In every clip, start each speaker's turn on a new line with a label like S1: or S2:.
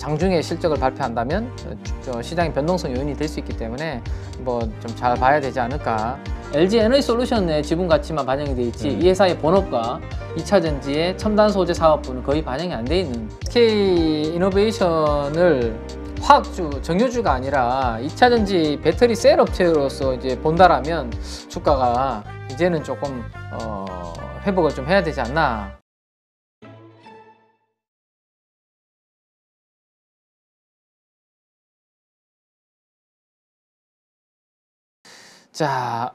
S1: 장중에 실적을 발표한다면 시장의 변동성 요인이 될 수 있기 때문에 뭐 좀 잘 봐야 되지 않을까. LG 에너지 솔루션의 지분 가치만 반영이 돼 있지 음. 이 회사의 본업과 이차전지의 첨단 소재 사업부는 거의 반영이 안 돼 있는 K 이노베이션을 화학주, 정유주가 아니라 이차전지 배터리 셀 업체로서 이제 본다라면 주가가 이제는 조금 어, 회복을 좀 해야 되지 않나 자,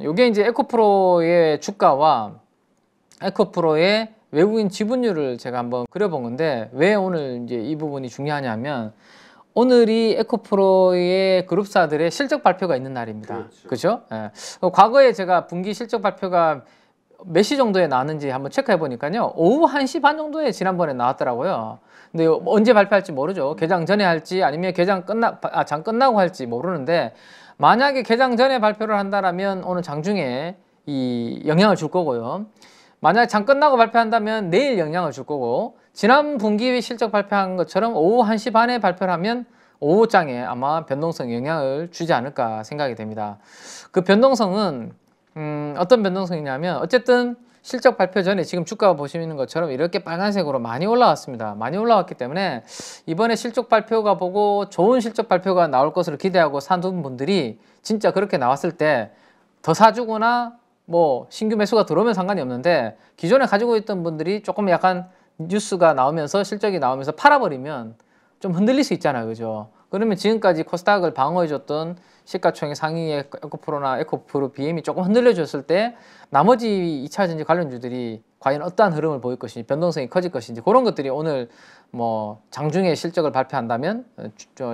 S1: 이게 이제 에코프로의 주가와 에코프로의 외국인 지분율을 제가 한번 그려본 건데 왜 오늘 이제 이 부분이 중요하냐면 오늘이 에코프로의 그룹사들의 실적 발표가 있는 날입니다. 그렇죠? 예. 그 과거에 제가 분기 실적 발표가 몇 시 정도에 나왔는지 한번 체크해 보니까요. 오후 1시 반 정도에 지난번에 나왔더라고요. 근데 언제 발표할지 모르죠. 개장 전에 할지 아니면 개장 끝나 아, 장 끝나고 할지 모르는데 만약에 개장 전에 발표를 한다면 오늘 장중에 이 영향을 줄 거고요. 만약 에장 끝나고 발표한다면 내일 영향을 줄 거고 지난 분기 실적 발표한 것처럼 오후 1시 반에 발표를 하면 오후장에 아마 변동성 영향을 주지 않을까 생각이 됩니다. 그 변동성은 음 어떤 변동성이냐면 어쨌든 실적 발표 전에 지금 주가 보시는 것처럼 이렇게 빨간색으로 많이 올라왔습니다. 많이 올라왔기 때문에 이번에 실적 발표가 보고 좋은 실적 발표가 나올 것으로 기대하고 산둔 분들이 진짜 그렇게 나왔을 때 더 사주거나 뭐 신규 매수가 들어오면 상관이 없는데 기존에 가지고 있던 분들이 조금 약간 뉴스가 나오면서 실적이 나오면서 팔아버리면 좀 흔들릴 수 있잖아요. 그죠? 그러면 지금까지 코스닥을 방어해줬던 시가총액 상위의 에코프로나 에코프로 BM이 조금 흔들려줬을 때 나머지 이차전지 관련주들이 과연 어떠한 흐름을 보일 것인지 변동성이 커질 것인지 그런 것들이 오늘 뭐 장중에 실적을 발표한다면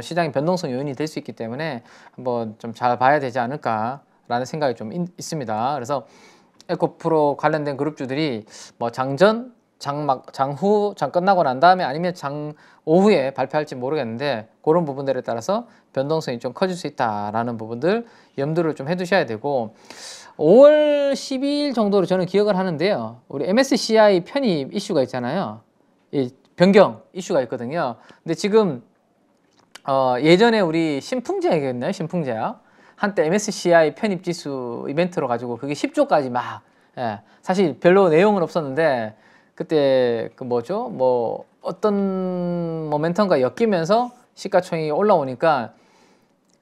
S1: 시장의 변동성 요인이 될 수 있기 때문에 한번 좀 잘 봐야 되지 않을까라는 생각이 좀 있습니다. 그래서 에코프로 관련된 그룹주들이 뭐 장전 장막 장후 장 끝나고 난 다음에 아니면 장 오후에 발표할지 모르겠는데 그런 부분들에 따라서 변동성이 좀 커질 수 있다라는 부분들 염두를 좀 해두셔야 되고 5월 12일 정도로 저는 기억을 하는데요. 우리 MSCI 편입 이슈가 있잖아요. 이 변경 이슈가 있거든요. 근데 지금 어 예전에 우리 신풍제였나요? 신풍제야. 한때 MSCI 편입 지수 이벤트로 가지고 그게 10조까지 막 예, 사실 별로 내용은 없었는데 그때 그 뭐죠? 뭐 어떤 모멘텀과 엮이면서 시가총이 올라오니까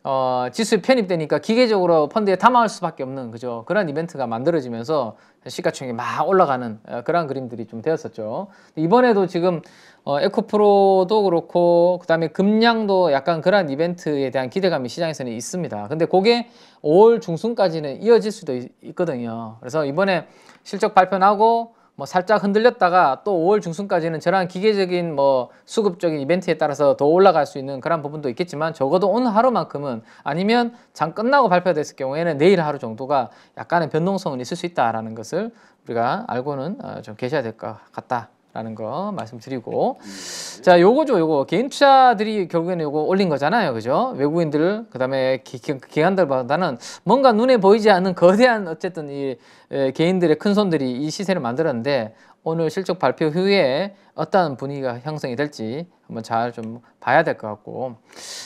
S1: 어, 지수에 편입되니까 기계적으로 펀드에 담아올 수밖에 없는 그죠 그런 이벤트가 만들어지면서 시가총이막 올라가는 어, 그런 그림들이 좀 되었었죠 이번에도 지금 어, 에코프로도 그렇고 그 다음에 금량도 약간 그러한 이벤트에 대한 기대감이 시장에서는 있습니다 근데 그게 5월 중순까지는 이어질 수도 있, 거든요 그래서 이번에 실적 발표나고 뭐 살짝 흔들렸다가 또 5월 중순까지는 저런 기계적인 뭐 수급적인 이벤트에 따라서 더 올라갈 수 있는 그런 부분도 있겠지만 적어도 오늘 하루만큼은 아니면 장 끝나고 발표됐을 경우에는 내일 하루 정도가 약간의 변동성은 있을 수 있다라는 것을 우리가 알고는 어, 좀 계셔야 될 것 같다. 라는 거 말씀드리고 자 요거죠 요거 개인투자들이 결국에는 요거 올린 거잖아요 그죠 외국인들 그 다음에 기관들보다는 기, 뭔가 눈에 보이지 않는 거대한 어쨌든 이 에, 개인들의 큰손들이 이 시세를 만들었는데 오늘 실적 발표 후에 어떠한 분위기가 형성이 될지 한번 잘 좀 봐야 될 것 같고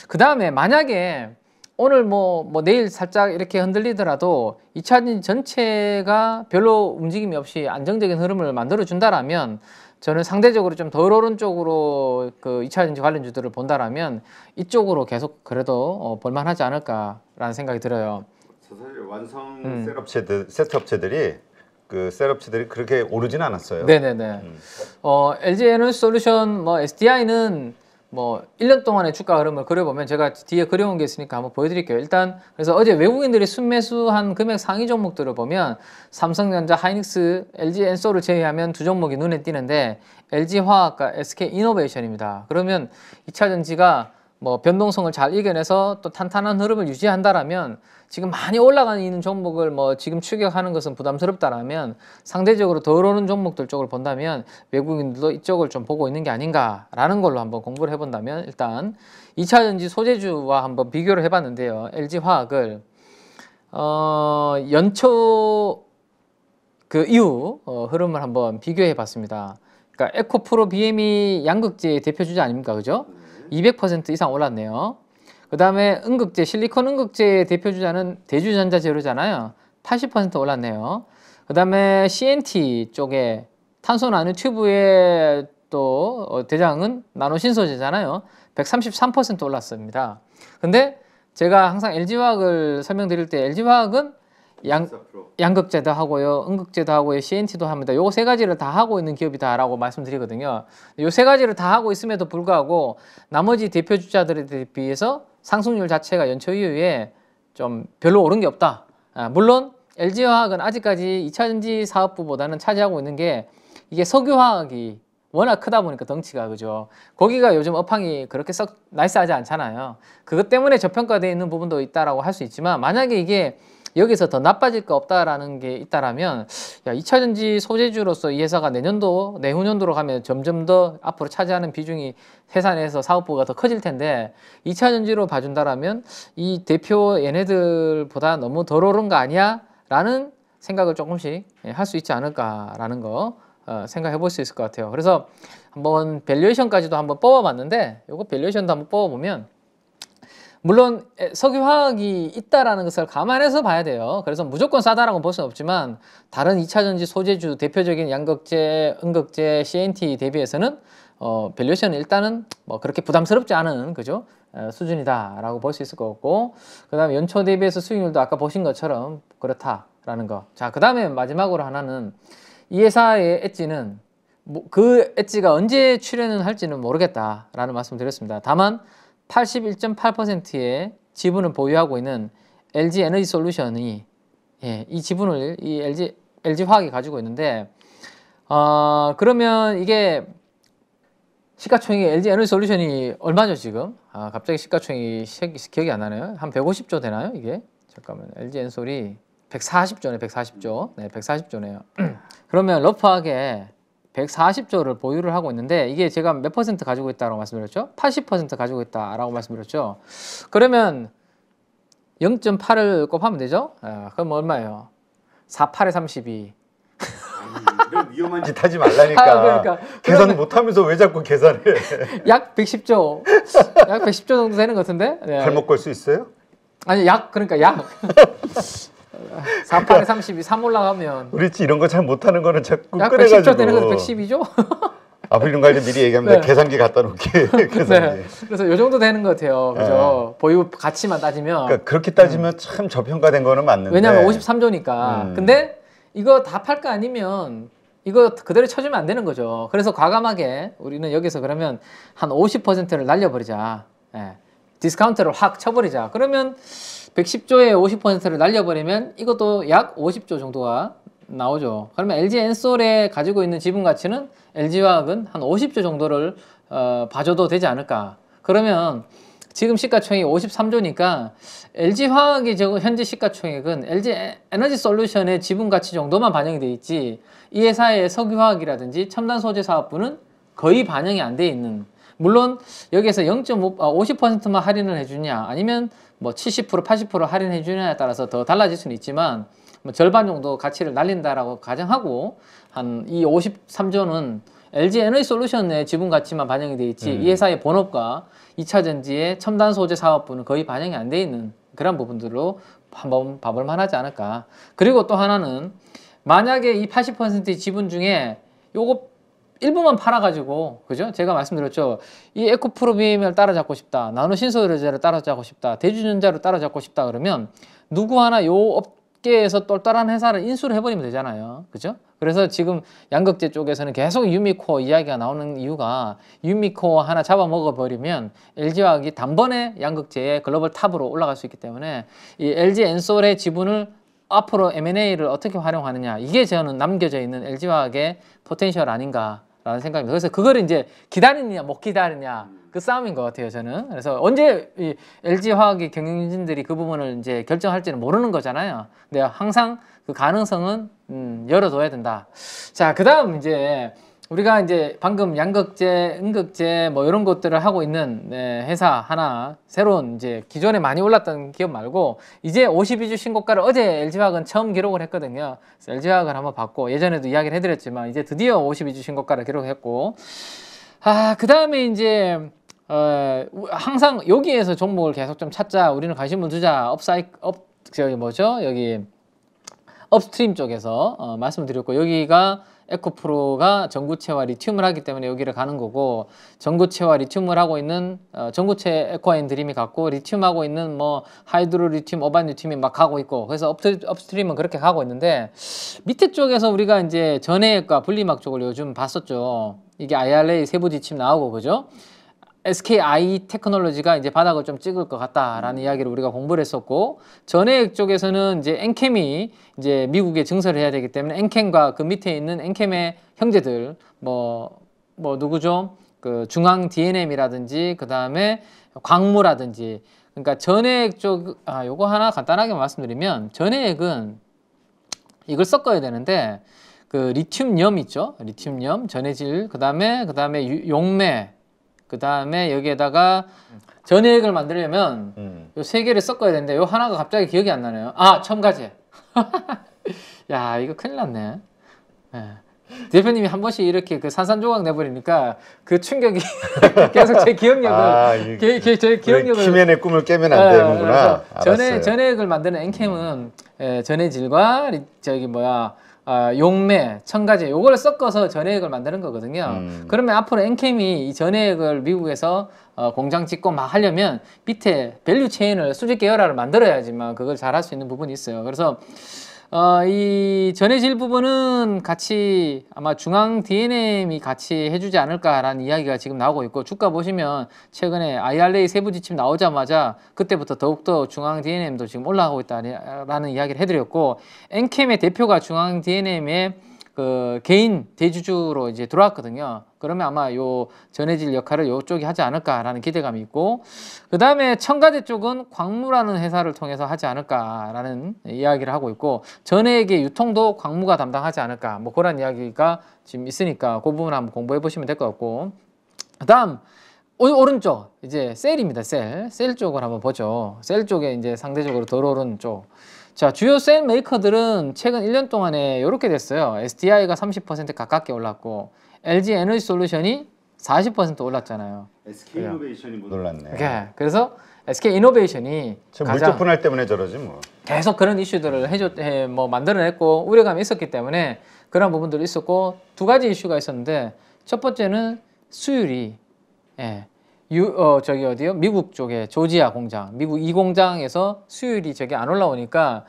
S1: 그 다음에 만약에 오늘 뭐, 뭐 내일 살짝 이렇게 흔들리더라도 이차전 전체가 별로 움직임이 없이 안정적인 흐름을 만들어준다라면 저는 상대적으로 좀 덜 오른쪽으로 그 2차 전지 관련주들을 본다라면 이쪽으로 계속 그래도 어, 볼만하지 않을까라는 생각이 들어요.
S2: 사실 완성 음. 셋업체들, 세업체들이그 셀업체들이 그 그렇게 오르지는 않았어요. 네네네.
S1: 음. 어, LG 에너지 솔루션, 뭐 SDI는 뭐 1년 동안의 주가 흐름을 그려보면 제가 뒤에 그려온 게 있으니까 한번 보여드릴게요. 일단 그래서 어제 외국인들이 순매수한 금액 상위 종목들을 보면 삼성전자, 하이닉스, LG 엔솔를 제외하면 두 종목이 눈에 띄는데 LG화학과 SK이노베이션입니다. 그러면 2차전지가 뭐 변동성을 잘 이겨내서 또 탄탄한 흐름을 유지한다라면 지금 많이 올라가 있는 종목을 뭐 지금 추격하는 것은 부담스럽다라면 상대적으로 덜 오는 종목들 쪽을 본다면 외국인들도 이쪽을 좀 보고 있는 게 아닌가라는 걸로 한번 공부를 해본다면 일단 2차전지 소재주와 한번 비교를 해봤는데요. LG화학을 어, 연초 그 이후 어, 흐름을 한번 비교해 봤습니다. 그러니까 에코프로 BM이 양극재 대표주자 아닙니까? 그죠? 200% 이상 올랐네요. 그 다음에 응급제 실리콘 응급제의 대표주자는 대주전자 제로잖아요. 80% 올랐네요. 그 다음에 CNT 쪽에 탄소 나누 튜브의 또 어, 대장은 나노 신소재잖아요. 133% 올랐습니다. 근데 제가 항상 LG화학을 설명드릴 때 LG화학은 양, 양극재도 하고요, 음극재도 하고요, CNT도 합니다. 요 세 가지를 다 하고 있는 기업이다라고 말씀드리거든요. 요 세 가지를 다 하고 있음에도 불구하고 나머지 대표 주자들에 비해서 상승률 자체가 연초 이후에 좀 별로 오른 게 없다. 아, 물론 LG화학은 아직까지 2차전지 사업부보다는 차지하고 있는 게 이게 석유화학이 워낙 크다 보니까 덩치가 그죠 거기가 요즘 업황이 그렇게 썩 나이스하지 않잖아요 그것 때문에 저평가되어 있는 부분도 있다라고 할 수 있지만 만약에 이게 여기서 더 나빠질 거 없다라는 게 있다라면 야, 2차전지 소재주로서 이 회사가 내년도, 내후년도로 가면 점점 더 앞으로 차지하는 비중이 회사 내에서 사업부가 더 커질 텐데 2차전지로 봐준다라면 이 대표 얘네들보다 너무 덜 오른 거 아니야? 라는 생각을 조금씩 예, 할수 있지 않을까라는 거 어, 생각해 볼 수 있을 것 같아요. 그래서 한번 밸류에이션까지도 한번 뽑아봤는데 이거 밸류에이션도 한번 뽑아보면 물론 석유화학이 있다라는 것을 감안해서 봐야 돼요. 그래서 무조건 싸다라고 볼 수는 없지만 다른 2차전지 소재주 대표적인 양극재, 음극재, CNT 대비해서는 어, 밸류션은 일단은 뭐 그렇게 부담스럽지 않은 그죠 어, 수준이다라고 볼 수 있을 것 같고 그 다음에 연초 대비해서 수익률도 아까 보신 것처럼 그렇다라는 거. 자그 다음에 마지막으로 하나는 이 회사의 엣지는 뭐, 그 엣지가 언제 출연을 할지는 모르겠다라는 말씀 드렸습니다. 다만 81.8%의 지분을 보유하고 있는 LG 에너지 솔루션이 예, 이 지분을 이 LG LG 화학이 가지고 있는데 어, 그러면 이게 시가총액 이 LG 에너지 솔루션이 얼마죠 지금? 아 갑자기 시가총액이 시, 기억이 안 나네요. 한 150조 되나요 이게? 잠깐만 LG 엔솔이 140조네 140조 네 140조네요. 그러면 러프하게 140조를 보유를 하고 있는데 이게 제가 몇 퍼센트 가지고 있다고 말씀드렸죠? 80% 가지고 있다라고 말씀드렸죠. 그러면 0.8을 곱하면 되죠? 아, 그럼 얼마예요? 48에 32. 음, 이런 위험한 짓 하지 아, 말라니까. 아, 그러니까.
S2: 계산 못 하면서 왜
S1: 자꾸 계산해? 약 110조. 약 110조 정도 되는 것 같은데?
S2: 네. 발목 걸수 있어요?
S1: 아니, 약, 그러니까 약. 4팔에 32, 3 올라가면
S2: 우리 집 이런 거 잘 못하는 거는 자꾸 끓여가지고 110초 되는 거
S1: 110이죠?
S2: 아으리 이런 거할 미리 얘기하면 네. 계산기 갖다 놓게 네. 그래서
S1: 요 정도 되는 것 같아요. 네. 그죠? 네. 보유 가치만 따지면 그러니까 그렇게 따지면
S2: 음. 참 저평가된 거는 맞는데 왜냐하면
S1: 53조니까 음. 근데 이거 다 팔까 아니면 이거 그대로 쳐주면 안 되는 거죠. 그래서 과감하게 우리는 여기서 그러면 한 50%를 날려버리자. 예. 디스카운트를 확 쳐버리자. 그러면 110조의 50%를 날려버리면 이것도 약 50조 정도가 나오죠. 그러면 LG 엔솔에 가지고 있는 지분 가치는 LG화학은 한 50조 정도를 어, 봐줘도 되지 않을까. 그러면 지금 시가총액이 53조니까 LG화학이 현재 시가총액은 LG 에너지 솔루션의 지분 가치 정도만 반영이 돼 있지 이 회사의 석유화학이라든지 첨단 소재 사업부는 거의 반영이 안 돼 있는 물론 여기에서 0.5 50%만 아, 할인을 해주냐 아니면 뭐70% 80% 할인해 주느냐에 따라서 더 달라질 수는 있지만 뭐 절반 정도 가치를 날린다라고 가정하고 한 이 53조는 LG 에너지 솔루션의 지분 가치만 반영이 돼 있지 음. 이 회사의 본업과 2차전지의 첨단 소재 사업부는 거의 반영이 안 돼 있는 그런 부분들로 한번 봐볼 만하지 않을까. 그리고 또 하나는 만약에 이 80%의 지분 중에 요거 일부만 팔아가지고 그죠? 제가 말씀드렸죠. 이 에코프로빔을 따라잡고 싶다. 나노신소유자를 따라잡고 싶다. 대주전자를 따라잡고 싶다. 그러면 누구 하나 요 업계에서 똘똘한 회사를 인수를 해버리면 되잖아요. 그죠? 그래서 지금 양극재 쪽에서는 계속 유미코 이야기가 나오는 이유가 유미코 하나 잡아먹어버리면 LG화학이 단번에 양극재의 글로벌 탑으로 올라갈 수 있기 때문에 이 LG 엔솔의 지분을 앞으로 M&A를 어떻게 활용하느냐 이게 저는 남겨져 있는 LG화학의 포텐셜 아닌가 라는 생각입니다. 그래서 그걸 이제 기다리느냐 못 기다리냐 음. 그 싸움인 것 같아요 저는. 그래서 언제 이 LG 화학의 경영진들이 그 부분을 이제 결정할지는 모르는 거잖아요. 근데 항상 그 가능성은 음, 열어둬야 된다. 자 그다음 이제 우리가 이제 방금 양극재, 음극재 뭐 이런 것들을 하고 있는 네, 회사 하나 새로운 이제 기존에 많이 올랐던 기업 말고 이제 52주 신고가를 어제 LG화학은 처음 기록을 했거든요. LG화학을 한번 봤고 예전에도 이야기를 해드렸지만 이제 드디어 52주 신고가를 기록했고 아그 다음에 이제 어, 항상 여기에서 종목을 계속 좀 찾자 우리는 관심을 두자 업사이 업 저기 뭐죠 여기 업스트림 쪽에서 어, 말씀드렸고 여기가 에코프로가 전구체와 리튬을 하기 때문에 여기를 가는 거고 전구체와 리튬을 하고 있는 어, 전구체 에코인 드림이 갖고 리튬하고 있는 뭐 하이드로 리튬, 오반 리튬이 막 가고 있고 그래서 업트, 업스트림은 그렇게 가고 있는데 밑에 쪽에서 우리가 이제 전해액과 분리막 쪽을 요즘 봤었죠. 이게 IRA 세부 지침 나오고 그죠? SKI 테크놀로지가 이제 바닥을 좀 찍을 것 같다라는 음. 이야기를 우리가 공부를 했었고 전해액 쪽에서는 이제 엔캠이 이제 미국에 증설을 해야 되기 때문에 엔캠과 그 밑에 있는 엔캠의 형제들 뭐뭐 뭐 누구죠? 그 중앙 DNM이라든지 그다음에 광무라든지 그러니까 전해액 쪽아 요거 하나 간단하게 말씀드리면 전해액은 이걸 섞어야 되는데 그 리튬염 있죠? 리튬염, 전해질, 그다음에 그다음에 용매 그 다음에 여기에다가 전액을 만들려면 음. 요세 개를 섞어야 되는데 요 하나가 갑자기 기억이 안 나네요. 아 첨가제. 야 이거 큰일 났네. 네. 대표님이 한 번씩 이렇게 그 산산조각 내버리니까 그 충격이 계속 제 기억력을 아,
S2: 제 기억력을 김연의 꿈을 깨면 안 예, 되는구나. 전액
S1: 전액을 만드는 엔캠은 음. 예, 전해질과 저기 뭐야 어, 용매, 청가제 요걸 섞어서 전액을 만드는 거거든요. 음. 그러면 앞으로 엔캠이 이전액을 미국에서 어, 공장 짓고 막 하려면 밑에 밸류 체인을 수직 계열화를 만들어야지만 그걸 잘 할 수 있는 부분이 있어요. 그래서 어, 이 전해질 부분은 같이 아마 중앙 DNM이 같이 해주지 않을까라는 이야기가 지금 나오고 있고 주가 보시면 최근에 IRA 세부 지침 나오자마자 그때부터 더욱더 중앙 DNM도 지금 올라가고 있다라는 이야기를 해드렸고 엔캠의 대표가 중앙 d n m 에그 개인 대주주로 이제 들어왔거든요. 그러면 아마 요 전해질 역할을 요쪽이 하지 않을까라는 기대감이 있고 그 다음에 청가대 쪽은 광무라는 회사를 통해서 하지 않을까라는 이야기를 하고 있고 전액의 유통도 광무가 담당하지 않을까 뭐 그런 이야기가 지금 있으니까 그 부분 한번 공부해 보시면 될 것 같고 그 다음 오른쪽 이제 셀입니다 셀 셀 쪽을 한번 보죠 셀 쪽에 이제 상대적으로 덜 오른 쪽 자, 주요 셀 메이커들은 최근 1년 동안에 이렇게 됐어요. SDI가 30% 가깝게 올랐고 LG 에너지 솔루션이 40% 올랐잖아요. SK
S2: 이노베이션이 올랐네. 네.
S1: 그래서 SK 이노베이션이 물적 분할
S2: 때문에 저러지 뭐.
S1: 계속 그런 이슈들을 해줬 뭐 만들어냈고 우려감이 있었기 때문에 그런 부분들이 있었고 두 가지 이슈가 있었는데 첫 번째는 수율이 예, 유, 어, 저기 어디요? 미국 쪽에 조지아 공장, 미국 이 공장에서 수율이 저게 안 올라오니까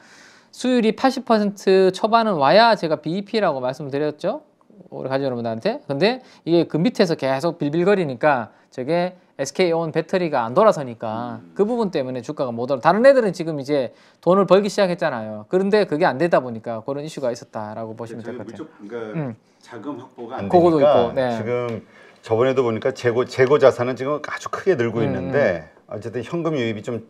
S1: 수율이 80% 초반은 와야 제가 BEP라고 말씀드렸죠. 우리 가족 여러분들한테. 근데 이게 그 밑에서 계속 빌빌거리니까 저게 SK온 배터리가 안 돌아서니까 음. 그 부분 때문에 주가가 못 올라. 다른 애들은 지금 이제 돈을 벌기 시작했잖아요. 그런데 그게 안 되다 보니까 그런 이슈가 있었다라고 보시면 그렇죠. 될것 같아요. 그러니까 음. 자금 확보가 안 되니까 있고, 네.
S2: 지금 저번에도 보니까 재고 재고 자산은 지금 아주 크게 늘고 음, 있는데 음. 어쨌든 현금 유입이 좀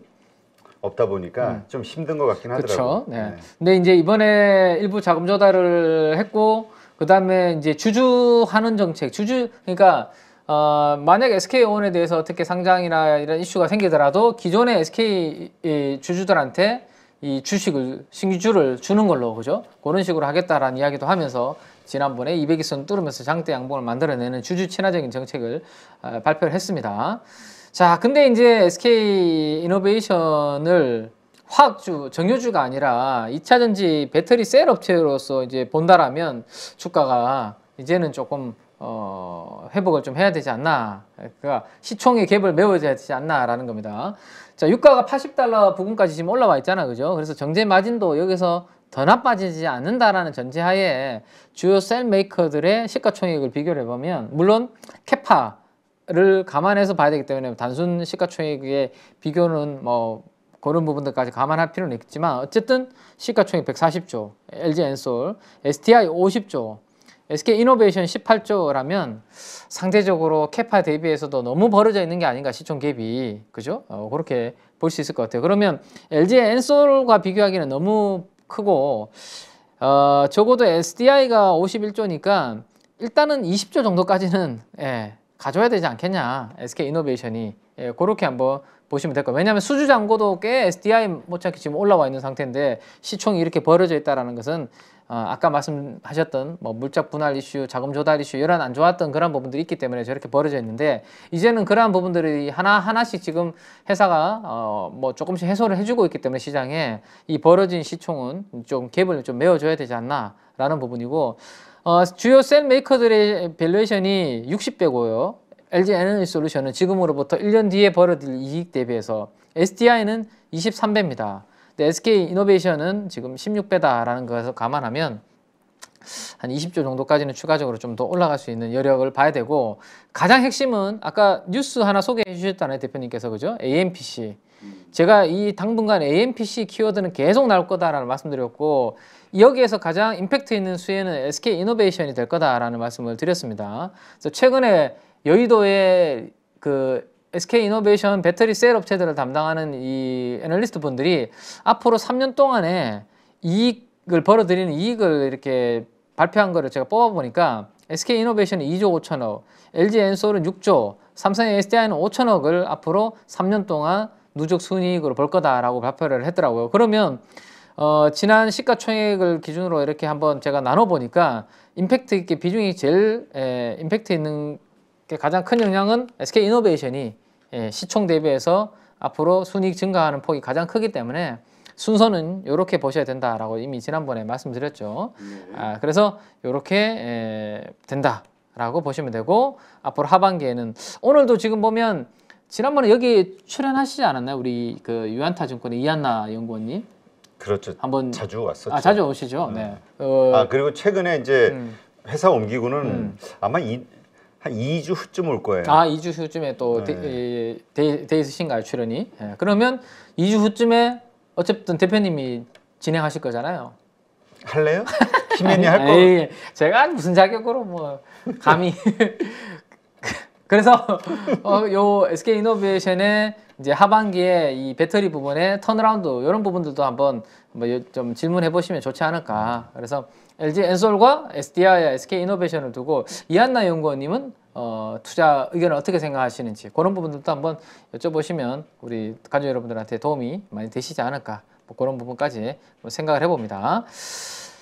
S2: 없다 보니까 음. 좀 힘든 것 같긴 하더라고요. 그렇죠.
S1: 네. 네. 근데 이제 이번에 일부 자금 조달을 했고 그다음에 이제 주주하는 정책, 주주 그러니까 어, 만약 SK온에 대해서 어떻게 상장이나 이런 이슈가 생기더라도 기존의 SK 주주들한테 이 주식을 신규주를 주는 걸로 그죠? 그런 식으로 하겠다라는 이야기도 하면서 지난번에 200일선 뚫으면서 장대 양봉을 만들어내는 주주 친화적인 정책을 아, 발표를 했습니다. 자, 근데 이제 SK 이노베이션을 화학주, 정유주가 아니라 2차전지 배터리 셀 업체로서 이제 본다라면 주가가 이제는 조금 어, 회복을 좀 해야 되지 않나. 그러니까 시총의 갭을 메워줘야 되지 않나라는 겁니다. 자, 유가가 80달러 부근까지 지금 올라와 있잖아. 그죠? 그래서 정제 마진도 여기서 더 나빠지지 않는다라는 전제하에 주요 셀 메이커들의 시가총액을 비교를 해보면 물론 캐파를 감안해서 봐야 되기 때문에 단순 시가총액의 비교는 뭐 그런 부분들까지 감안할 필요는 있겠지만 어쨌든 시가총액 140조, LG 엔솔, STI 50조, SK 이노베이션 18조라면 상대적으로 캐파 대비해서도 너무 벌어져 있는 게 아닌가 시총 갭이 그죠? 어, 그렇게 볼 수 있을 것 같아요. 그러면 LG 엔솔과 비교하기는 너무 크고 어, 적어도 SDI가 51조니까 일단은 20조 정도까지는 예, 가져야 되지 않겠냐 SK 이노베이션이 예, 그렇게 한번 보시면 될 거예요. 왜냐하면 수주 잔고도 꽤 SDI 못지않게 지금 올라와 있는 상태인데 시총이 이렇게 벌어져 있다라는 것은 어, 아까 말씀하셨던 뭐 물적 분할 이슈, 자금 조달 이슈 이런 안 좋았던 그런 부분들이 있기 때문에 저렇게 벌어져 있는데 이제는 그러한 부분들이 하나 하나씩 지금 회사가 어, 뭐 조금씩 해소를 해주고 있기 때문에 시장에 이 벌어진 시총은 좀 갭을 좀 메워줘야 되지 않나라는 부분이고 어, 주요 셀 메이커들의 밸류에이션이 60배고요. LG 에너지 솔루션은 지금으로부터 1년 뒤에 벌어들 이익 대비해서 SDI는 23배입니다. 근데 SK 이노베이션은 지금 16배다라는 것을 감안하면 한 20조 정도까지는 추가적으로 좀 더 올라갈 수 있는 여력을 봐야 되고 가장 핵심은 아까 뉴스 하나 소개해 주셨잖아요 대표님께서 그죠? AMPC 제가 이 당분간 AMPC 키워드는 계속 나올 거다라는 말씀드렸고 여기에서 가장 임팩트 있는 수혜는 SK 이노베이션이 될 거다라는 말씀을 드렸습니다. 그래서 최근에 여의도에 그 SK 이노베이션 배터리 셀 업체들을 담당하는 이 애널리스트 분들이 앞으로 3년 동안에 이익을 벌어들이는 이익을 이렇게 발표한 거를 제가 뽑아보니까 SK 이노베이션이 2조 5천억, LG 엔솔은 6조, 삼성 SDI는 5천억을 앞으로 3년 동안 누적 순이익으로 벌 거다라고 발표를 했더라고요. 그러면 어, 지난 시가총액을 기준으로 이렇게 한번 제가 나눠보니까 임팩트 있게 비중이 제일 에, 임팩트 있는 게 가장 큰 영향은 SK 이노베이션이 예, 시총 대비해서 앞으로 순익 증가하는 폭이 가장 크기 때문에 순서는 이렇게 보셔야 된다라고 이미 지난번에 말씀드렸죠. 네. 아, 그래서 이렇게 에, 된다라고 보시면 되고 앞으로 하반기에는 오늘도 지금 보면 지난번에 여기 출연하시지 않았나요? 우리 그 유한타 증권의 이한나 연구원님. 그렇죠. 한번 자주 왔었죠. 아, 자주 오시죠. 음. 네. 아,
S2: 어... 아 그리고 최근에 이제 음. 회사 옮기고는 음. 아마 이, 한 2주 후쯤 올 거예요.
S1: 아, 2주 후쯤에 또 네. 데, 데, 데 있으신가요, 출연이? 네. 그러면 2주 후쯤에 어쨌든 대표님이 진행하실 거잖아요. 할래요? 김현이 할 거. 예요 제가 무슨 자격으로 뭐 감히 그래서 어, 요 SK 이노베이션의 이제 하반기에 이 배터리 부분에 턴어라운드 이런 부분들도 한번 뭐 좀 질문해 보시면 좋지 않을까. 그래서 LG 엔솔과 SDI와 SK 이노베이션을 두고 이한나 연구원님은 어, 투자 의견을 어떻게 생각하시는지 그런 부분들도 한번 여쭤보시면 우리 가족 여러분들한테 도움이 많이 되시지 않을까. 뭐 그런 부분까지 뭐 생각을 해봅니다.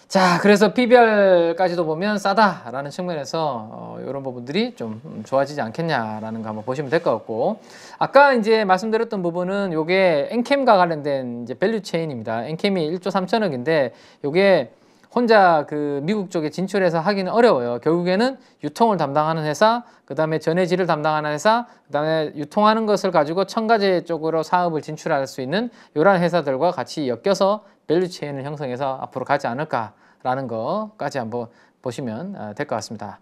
S1: 자, 그래서 PBR까지도 보면 싸다라는 측면에서 어, 이런 부분들이 좀 좋아지지 않겠냐라는 거 한번 보시면 될 것 같고 아까 이제 말씀드렸던 부분은 요게 엔캠과 관련된 이제 밸류 체인입니다. 엔캠이 1조 3천억인데 요게 혼자 그 미국 쪽에 진출해서 하기는 어려워요. 결국에는 유통을 담당하는 회사, 그 다음에 전해질을 담당하는 회사, 그 다음에 유통하는 것을 가지고 청가제 쪽으로 사업을 진출할 수 있는 이러 회사들과 같이 엮여서 밸류 체인을 형성해서 앞으로 가지 않을까라는 것까지 한번 보시면 어, 될것 같습니다.